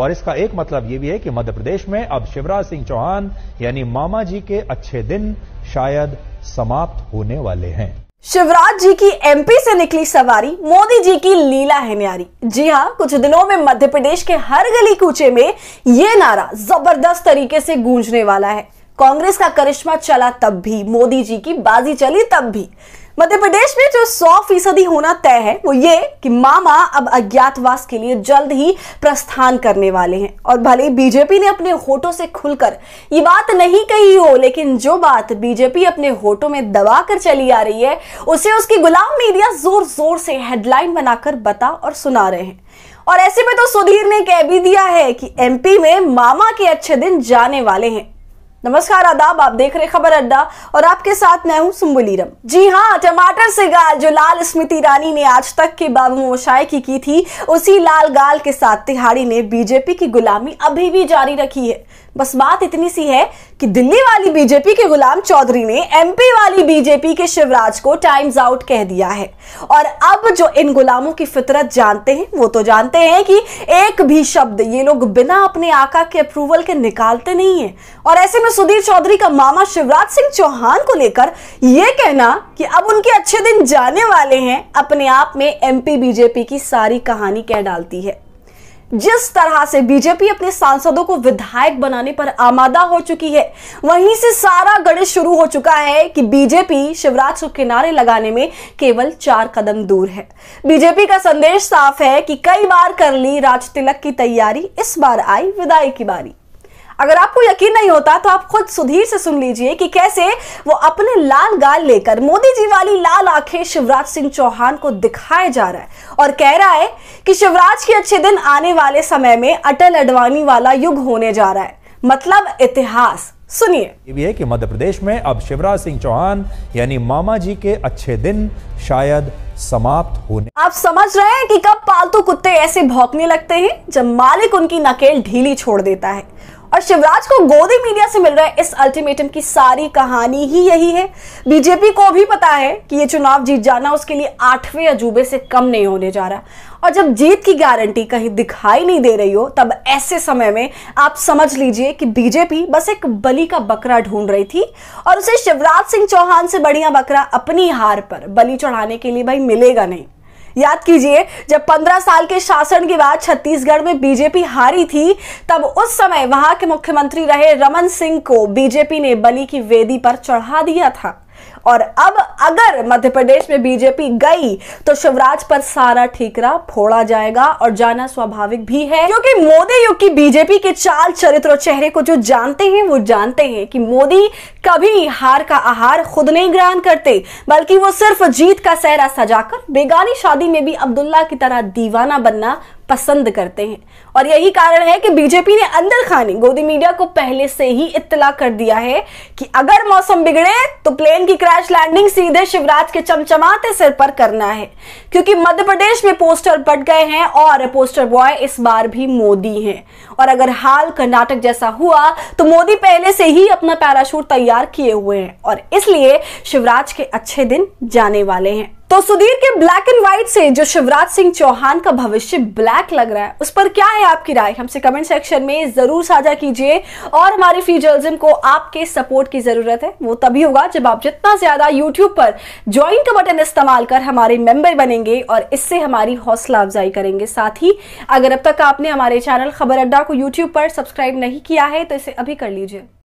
और इसका एक मतलब यह भी है कि मध्य प्रदेश में अब शिवराज सिंह चौहान यानी मामा जी के अच्छे दिन शायद समाप्त होने वाले हैं शिवराज जी की एमपी से निकली सवारी मोदी जी की लीला है न्यारी जी हाँ कुछ दिनों में मध्य प्रदेश के हर गली कूचे में ये नारा जबरदस्त तरीके से गूंजने वाला है कांग्रेस का करिश्मा चला तब भी मोदी जी की बाजी चली तब भी मध्य प्रदेश में जो 100 फीसदी होना तय है वो ये कि मामा अब अज्ञातवास के लिए जल्द ही प्रस्थान करने वाले हैं और भले बीजेपी ने अपने होठों से खुलकर ये बात नहीं कही हो लेकिन जो बात बीजेपी अपने होठों में दबा कर चली आ रही है उसे उसकी गुलाम मीडिया जोर जोर से हेडलाइन बनाकर बता और सुना रहे हैं और ऐसे में तो सुधीर ने कह भी दिया है कि एमपी में मामा के अच्छे दिन जाने वाले हैं नमस्कार आदाब आप देख रहे खबर अड्डा और आपके साथ मैं हूं सुम्बुलीरम जी हाँ टमाटर से गाल जो लाल स्मृति ईरानी ने आज तक के बाबू की की थी उसी लाल गाल के साथ तिहाड़ी ने बीजेपी की गुलामी अभी भी जारी रखी है बस बात इतनी सी है कि दिल्ली वाली बीजेपी के गुलाम चौधरी ने एमपी वाली बीजेपी के शिवराज को टाइम्स आउट कह दिया है और अब जो इन गुलामों की फितरत जानते हैं वो तो जानते हैं कि एक भी शब्द ये लोग बिना अपने आका के अप्रूवल के निकालते नहीं है और ऐसे में सुधीर चौधरी का मामा शिवराज सिंह चौहान को लेकर यह कहना कि अब उनके अच्छे दिन जाने वाले हैं अपने आप में एमपी बीजेपी की सारी कहानी कह डालती है जिस तरह से बीजेपी अपने सांसदों को विधायक बनाने पर आमादा हो चुकी है वहीं से सारा गणित शुरू हो चुका है कि बीजेपी शिवराज को किनारे लगाने में केवल चार कदम दूर है बीजेपी का संदेश साफ है कि कई बार कर ली राज तिलक की तैयारी इस बार आई विदाई की बारी अगर आपको यकीन नहीं होता तो आप खुद सुधीर से सुन लीजिए कि कैसे वो अपने लाल गाल लेकर मोदी जी वाली लाल आंखें शिवराज सिंह चौहान को दिखाए जा रहा है और कह रहा है कि शिवराज के अच्छे दिन आने वाले समय में अटल अडवाणी वाला युग होने जा रहा है मतलब इतिहास सुनिए ये भी है कि मध्य प्रदेश में अब शिवराज सिंह चौहान यानी मामा जी के अच्छे दिन शायद समाप्त होने आप समझ रहे हैं कि कब पालतू कुत्ते ऐसे भौंकने लगते हैं जब मालिक उनकी नकेल ढीली छोड़ देता है और शिवराज को गोदी मीडिया से मिल रहा है इस अल्टीमेटम की सारी कहानी ही यही है बीजेपी को भी पता है कि ये चुनाव जीत जाना उसके लिए आठवें अजूबे से कम नहीं होने जा रहा और जब जीत की गारंटी कहीं दिखाई नहीं दे रही हो तब ऐसे समय में आप समझ लीजिए कि बीजेपी बस एक बलि का बकरा ढूंढ रही थी और उसे शिवराज सिंह चौहान से बढ़िया बकरा अपनी हार पर बलि चढ़ाने के लिए भाई मिलेगा नहीं याद कीजिए जब 15 साल के शासन के बाद छत्तीसगढ़ में बीजेपी हारी थी तब उस समय वहां के मुख्यमंत्री रहे रमन सिंह को बीजेपी ने बलि की वेदी पर चढ़ा दिया था और अब अगर मध्य प्रदेश में बीजेपी गई तो शिवराज पर सारा ठीकरा फोड़ा जाएगा और जाना स्वाभाविक भी है क्योंकि मोदी युग की बीजेपी के चाल चरित्र और चेहरे को जो जानते हैं वो जानते हैं कि मोदी कभी हार का आहार खुद नहीं ग्रहण करते बल्कि वो सिर्फ जीत का सहरा सजाकर बेगानी शादी में भी अब्दुल्ला की तरह दीवाना बनना पसंद करते हैं और यही कारण है कि बीजेपी ने अंदर खानी गोदी मीडिया को पहले से ही इत्तला कर दिया है कि अगर मौसम बिगड़े तो प्लेन की क्रैश लैंडिंग सीधे शिवराज के चमचमाते सिर पर करना है क्योंकि मध्य प्रदेश में पोस्टर बट गए हैं और पोस्टर बॉय इस बार भी मोदी हैं और अगर हाल कर्नाटक जैसा हुआ तो मोदी पहले से ही अपना पैराशूट तैयार तैयार किए हुए हैं और इसलिए शिवराज के अच्छे दिन जाने वाले हैं तो सुधीर के ब्लैक एंड व्हाइट से जो शिवराज सिंह चौहान का भविष्य ब्लैक लग रहा है उस पर क्या है आपकी राय हमसे कमेंट सेक्शन में जरूर साझा कीजिए और हमारे फ्री को आपके सपोर्ट की जरूरत है वो तभी होगा जब आप जितना ज्यादा यूट्यूब पर ज्वाइन का बटन इस्तेमाल कर हमारे मेंबर बनेंगे और इससे हमारी हौसला अफजाई करेंगे साथ ही अगर अब तक आपने हमारे चैनल खबर अड्डा को यूट्यूब पर सब्सक्राइब नहीं किया है तो इसे अभी कर लीजिए